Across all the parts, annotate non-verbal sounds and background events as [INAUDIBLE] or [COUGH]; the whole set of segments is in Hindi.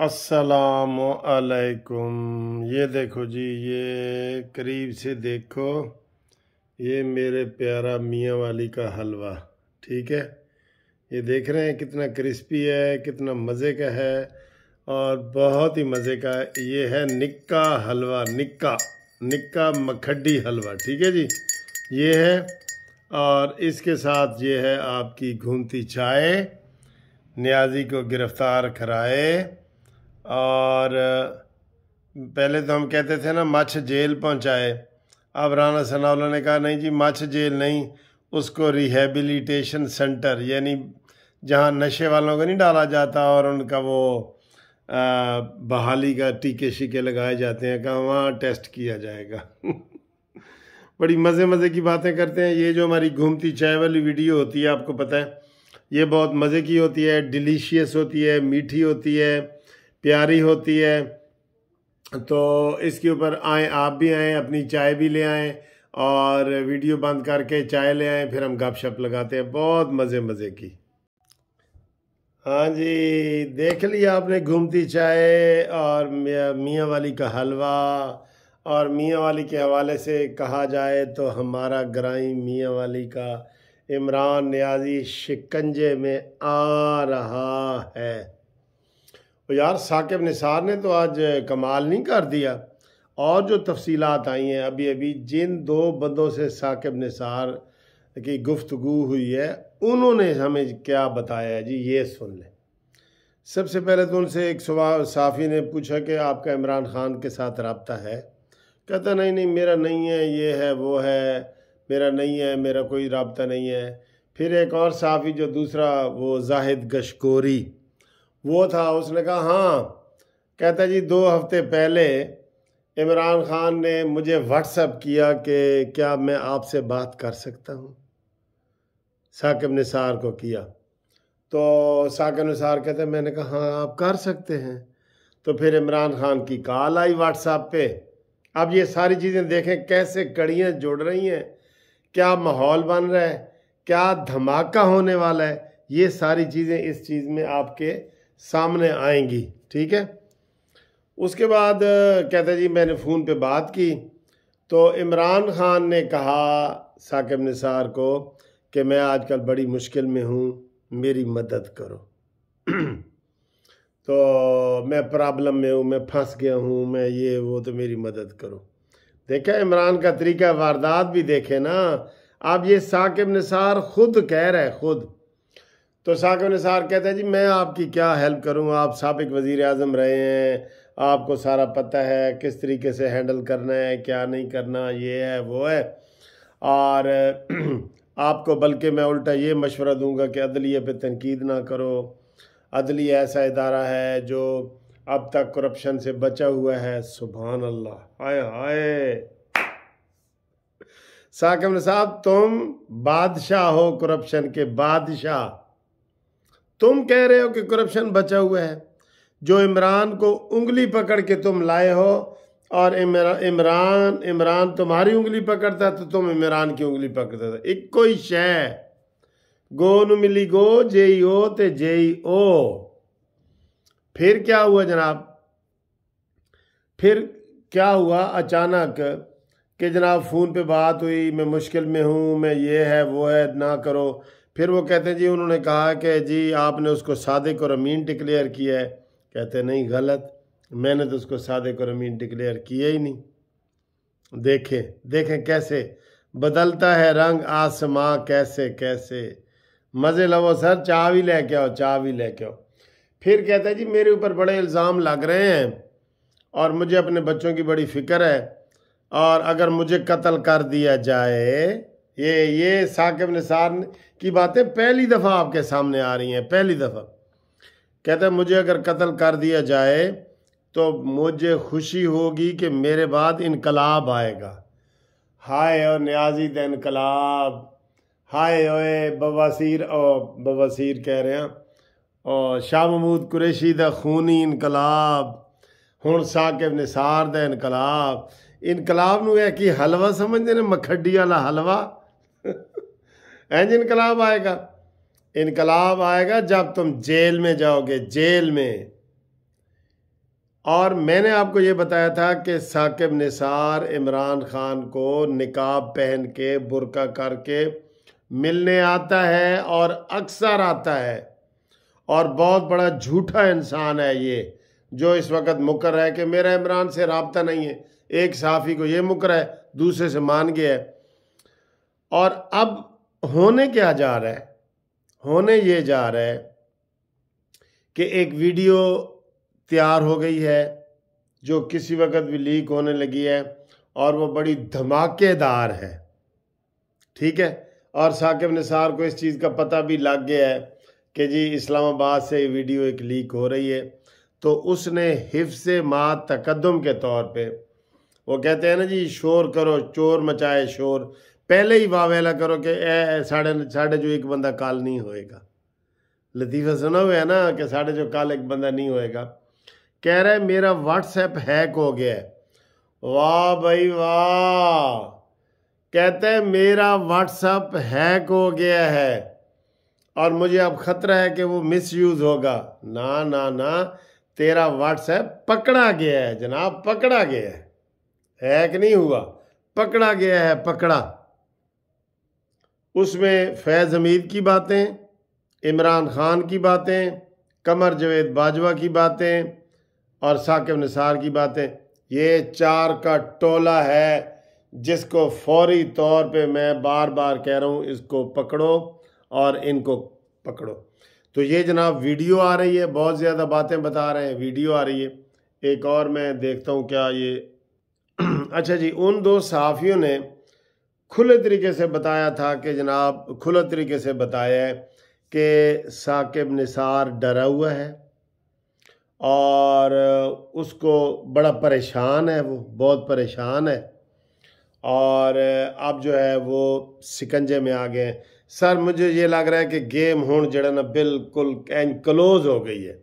अस्सलाम वालेकुम ये देखो जी ये करीब से देखो ये मेरे प्यारा मियाँ वाली का हलवा ठीक है ये देख रहे हैं कितना क्रिस्पी है कितना मज़े का है और बहुत ही मज़े का है ये है निक्का हलवा निक्का निक्का मखड्डी हलवा ठीक है जी ये है और इसके साथ ये है आपकी घूमती चाय न्याजी को गिरफ़्तार कराए और पहले तो हम कहते थे ना मच्छ जेल पहुंचाए अब राना सनावला ने कहा नहीं जी मच्छ जेल नहीं उसको रिहेबिलिटेशन सेंटर यानी जहाँ नशे वालों को नहीं डाला जाता और उनका वो आ, बहाली का टीके शीके लगाए जाते हैं कहा वहाँ टेस्ट किया जाएगा [LAUGHS] बड़ी मज़े मज़े की बातें करते हैं ये जो हमारी घूमती चाय वाली वीडियो होती है आपको पता है ये बहुत मज़े की होती है डिलीशियस होती है मीठी होती है प्यारी होती है तो इसके ऊपर आए आप भी आएँ अपनी चाय भी ले आएँ और वीडियो बंद करके चाय ले आएँ फिर हम गपशप लगाते हैं बहुत मज़े मज़े की हाँ जी देख लिया आपने घूमती चाय और मियाँ वाली का हलवा और मियाँ वाली के हवाले से कहा जाए तो हमारा ग्राई मियाँ वाली का इमरान न्याजी शिकंजे में आ रहा है तो यार साकिब निसार ने तो आज कमाल नहीं कर दिया और जो तफसीलात आई हैं अभी अभी जिन दो बंदों से साकिब निसार की गुफ्तगु हुई है उन्होंने हमें क्या बताया है जी ये सुन लें सबसे पहले तो उनसे एक सवाल साफ़ी ने पूछा कि आपका इमरान ख़ान के साथ रबता है कहता नहीं नहीं मेरा नहीं है ये है वो है मेरा नहीं है मेरा कोई रबता नहीं है फिर एक और साफ़ी जो दूसरा वो जाहिद गशकोरी वो था उसने कहा हाँ कहता जी दो हफ्ते पहले इमरान ख़ान ने मुझे व्हाट्सअप किया कि क्या मैं आपसे बात कर सकता हूँ साकिब निसार को किया तो साकिब निसार कहते मैंने कहा हाँ आप कर सकते हैं तो फिर इमरान ख़ान की कॉल आई व्हाट्सएप पे अब ये सारी चीज़ें देखें कैसे कड़ियाँ जुड़ रही हैं क्या माहौल बन रहा है क्या धमाका होने वाला है ये सारी चीज़ें इस चीज़ में आपके सामने आएंगी ठीक है उसके बाद कहते जी मैंने फ़ोन पे बात की तो इमरान ख़ान ने कहा साकिब निसार को कि मैं आजकल बड़ी मुश्किल में हूँ मेरी मदद करो [CLEARS THROAT] तो मैं प्रॉब्लम में हूँ मैं फंस गया हूँ मैं ये वो तो मेरी मदद करो देखा इमरान का तरीका वारदात भी देखे ना अब ये साकिब निसार खुद कह रहा है खुद तो साकिब निसार कहते हैं जी मैं आपकी क्या हेल्प करूँ आप सबक वज़ी अजम रहे हैं आपको सारा पता है किस तरीके से हैंडल करना है क्या नहीं करना ये है वो है और [CLEARS THROAT] आपको बल्कि मैं उल्टा ये मशवरा दूंगा कि अदलिया पे तनकीद ना करो अदलिया ऐसा इदारा है जो अब तक करप्शन से बचा हुआ है सुबह अल्लाह आए आए साकिब साहब तुम बादशाह हो करप्शन के बादशाह तुम कह रहे हो कि करप्शन बचा हुआ है जो इमरान को उंगली पकड़ के तुम लाए हो और इमरान इमरान तुम्हारी उंगली पकड़ता तो तुम इमरान की उंगली पकड़ते थे एक कोई शह गो न मिली गो जे ओ ते जे ओ फिर क्या हुआ जनाब फिर क्या हुआ अचानक कि जनाब फ़ोन पे बात हुई मैं मुश्किल में हूँ मैं ये है वो है ना करो फिर वो कहते हैं जी उन्होंने कहा कि जी आपने उसको सादिक और अमीन डिक्लेयर किया है कहते नहीं गलत मैंने तो उसको सादिक और अमीन डिक्लेयर किया ही नहीं देखें देखें कैसे बदलता है रंग आसमां कैसे कैसे मज़े लवो सर चाह भी ले के आओ चाह भी ले के आओ फिर कहते हैं जी मेरे ऊपर बड़े इल्ज़ाम लग रहे हैं और मुझे अपने बच्चों की बड़ी फ़िक्र है और अगर मुझे कत्ल कर दिया जाए ये ये साकिब निसार की बातें पहली दफ़ा आपके सामने आ रही हैं पहली दफ़ा कहते हैं मुझे अगर कत्ल कर दिया जाए तो मुझे खुशी होगी कि मेरे बाद इनकलाब आएगा हाय ओ न्याजी द इनकलाब हाय ओए बवासीर ओ बवासीर कह रहे हैं और शाह महमूद कुरेशी द खूनी इनकलाब हूँ साकिब निसार द इनकलाब इनकलाब ਨੂੰ ਇਹ ਕੀ ਹਲਵਾ ਸਮਝਦੇ ਨੇ एंज इनकलाब आएगा इनकलाब आएगा जब तुम जेल में जाओगे जेल में और मैंने आपको ये बताया था कि साकिब निसार इमरान ख़ान को निकाब पहन के बुरका करके मिलने आता है और अक्सर आता है और बहुत बड़ा झूठा इंसान है ये जो इस वक्त मुकर है कि मेरा इमरान से रबता नहीं है एक साफ़ी को ये मुकर है दूसरे से मान गया है और अब होने क्या जा रहा है होने ये जा रहा है कि एक वीडियो तैयार हो गई है जो किसी वक्त भी लीक होने लगी है और वो बड़ी धमाकेदार है ठीक है और साकिब निसार को इस चीज़ का पता भी लग गया है कि जी इस्लामाबाद से वीडियो एक लीक हो रही है तो उसने हिफ्स मा तकदम के तौर पे वो कहते हैं ना जी शोर करो चोर मचाए शोर ही वाह वेला करो कि ए साढ़े साढ़े जो एक बंदा काल नहीं होएगा लतीफ़ा सुना हुआ है ना कि साढ़े जो काल एक बंदा नहीं होएगा कह रहा है मेरा व्हाट्सएप हैक हो गया है वाह भाई वाह कहते हैं मेरा व्हाट्सएप हैक हो गया है और मुझे अब ख़तरा है कि वो मिस यूज़ होगा ना ना ना तेरा व्हाट्सएप पकड़ा गया है जनाब पकड़ा गया है हैक नहीं हुआ पकड़ा गया है पकड़ा उसमें फैज़ हमीद की बातें इमरान ख़ान की बातें कमर जवेद बाजवा की बातें और साकिब निसार की बातें ये चार का टोला है जिसको फौरी तौर पे मैं बार बार कह रहा हूँ इसको पकड़ो और इनको पकड़ो तो ये जनाब वीडियो आ रही है बहुत ज़्यादा बातें बता रहे हैं वीडियो आ रही है एक और मैं देखता हूँ क्या ये [CLEARS THROAT] अच्छा जी उन दो साफियों ने खुले तरीके से बताया था कि जनाब खुले तरीके से बताया कि साकिब निसार डरा हुआ है और उसको बड़ा परेशान है वो बहुत परेशान है और अब जो है वो सिकंजे में आ गए सर मुझे ये लग रहा है कि गेम हूँ जड़ा ना बिल्कुल क्लोज हो गई है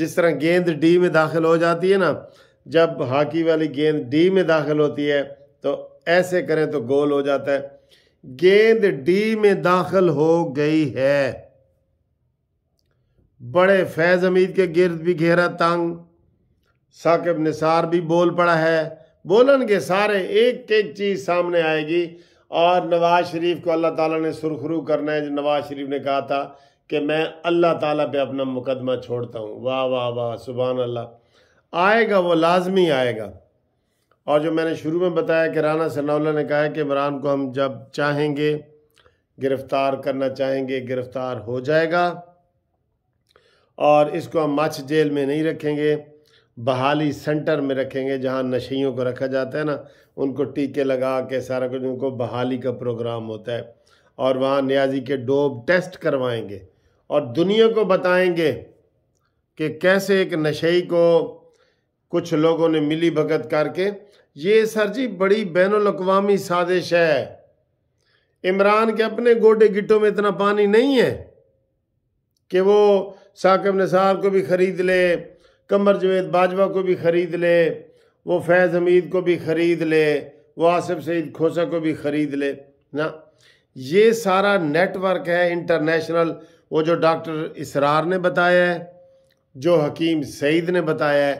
जिस तरह गेंद डी में दाखिल हो जाती है ना जब हॉकी वाली गेंद डी में दाखिल होती है तो ऐसे करें तो गोल हो जाता है गेंद डी में दाखिल हो गई है बड़े फैज हमीद के गिरद भी घेरा तंग साकिब निसार भी बोल पड़ा है बोलनगे सारे एक एक चीज़ सामने आएगी और नवाज शरीफ को अल्लाह ताला ने सुरखरू करना है जो नवाज शरीफ ने कहा था कि मैं अल्लाह ताला पे अपना मुकदमा छोड़ता हूँ वाह वाह वाह सुबहान अल्लाह आएगा वो लाजमी आएगा और जो मैंने शुरू में बताया कि राना सनाउल्ला ने कहा है कि इमरान को हम जब चाहेंगे गिरफ़्तार करना चाहेंगे गिरफ़्तार हो जाएगा और इसको हम मच्छ जेल में नहीं रखेंगे बहाली सेंटर में रखेंगे जहाँ नशियों को रखा जाता है ना उनको टीके लगा के सारा कुछ उनको बहाली का प्रोग्राम होता है और वहाँ न्याजी के डोब टेस्ट करवाएंगे और दुनिया को बताएंगे कि कैसे एक नशे को कुछ लोगों ने मिली भगत करके ये सर जी बड़ी बैन अवी साजिश है इमरान के अपने गोडे गिटों में इतना पानी नहीं है कि वो साकिब निसार को भी ख़रीद ले कमर जवेद बाजवा को भी ख़रीद ले वो फैज़ हमीद को भी ख़रीद ले वो आसिफ सईद खोसा को भी ख़रीद ले ना ये सारा नेटवर्क है इंटरनेशनल वो जो डॉक्टर इसरार ने बताया है जो हकीम सईद ने बताया है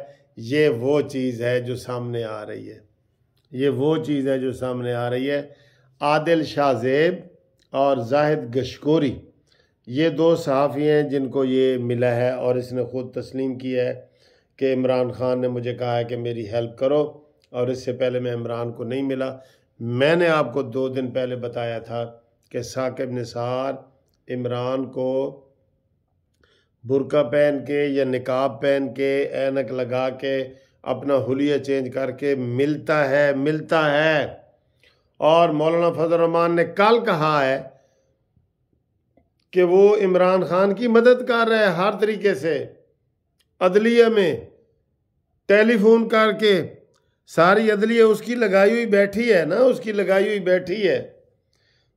ये वो चीज़ है जो सामने आ रही है ये वो चीज़ है जो सामने आ रही है आदिल शाहजेब और जाहिद गशकोरी ये दो सहाफ़ी हैं जिनको ये मिला है और इसने ख़ुद तस्लीम किया है कि इमरान ख़ान ने मुझे कहा है कि मेरी हेल्प करो और इससे पहले मैं इमरान को नहीं मिला मैंने आपको दो दिन पहले बताया था कि साकिब निसार इमरान को बुरका पहन के या निकाब पहन के एनक लगा के अपना हुलिया चेंज करके मिलता है मिलता है और मौलाना फजल रमान ने कल कहा है कि वो इमरान खान की मदद कर रहे हैं हर तरीके से अदलिया में टेलीफोन करके सारी अदलिया उसकी लगाई हुई बैठी है ना उसकी लगाई हुई बैठी है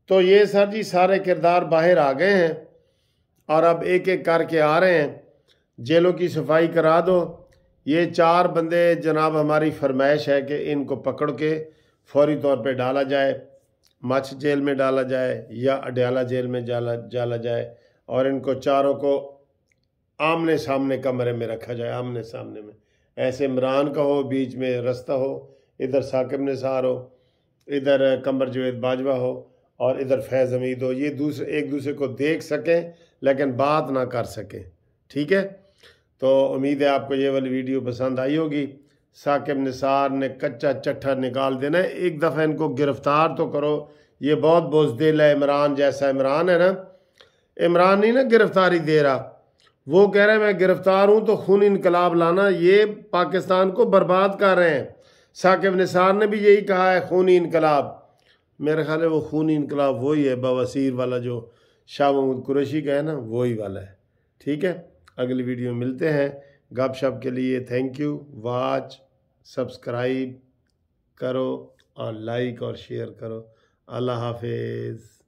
तो ये सर जी सारे किरदार बाहर आ गए हैं और अब एक एक करके आ रहे हैं जेलों की सफाई करा दो ये चार बंदे जनाब हमारी फरमाइश है कि इनको पकड़ के फौरी तौर पे डाला जाए मच्छ जेल में डाला जाए या अडयाला जेल में जाला डाला जाए और इनको चारों को आमने सामने कमरे में रखा जाए आमने सामने में ऐसे इमरान का हो बीच में रास्ता हो इधर साकिब निसार हो इधर कमर जवेद बाजवा हो और इधर फैज़ हमीद हो ये दूसरे एक दूसरे को देख सकें लेकिन बात ना कर सकें ठीक है तो उम्मीद है आपको ये वाली वीडियो पसंद आई होगी साकिब निसार ने कच्चा चट्ठा निकाल देना एक दफ़ा इनको गिरफ़्तार तो करो ये बहुत बोझदिल है इमरान जैसा इमरान है ना इमरान नहीं ना गिरफ़्तारी दे रहा वो कह रहे हैं मैं गिरफ़्तार हूँ तो खून इनकलाब लाना ये पाकिस्तान को बर्बाद कर रहे हैं साकिब निसार ने भी यही कहा है खूनी इनकलाब मेरा ख्याल है वो खूनी इनकलाब वही है बवासीर वाला जो शाह महमूद कुरैशी का है ना वही वाला है ठीक है अगली वीडियो मिलते हैं गप शप के लिए थैंक यू वाच सब्सक्राइब करो और लाइक और शेयर करो अल्लाह हाफिज़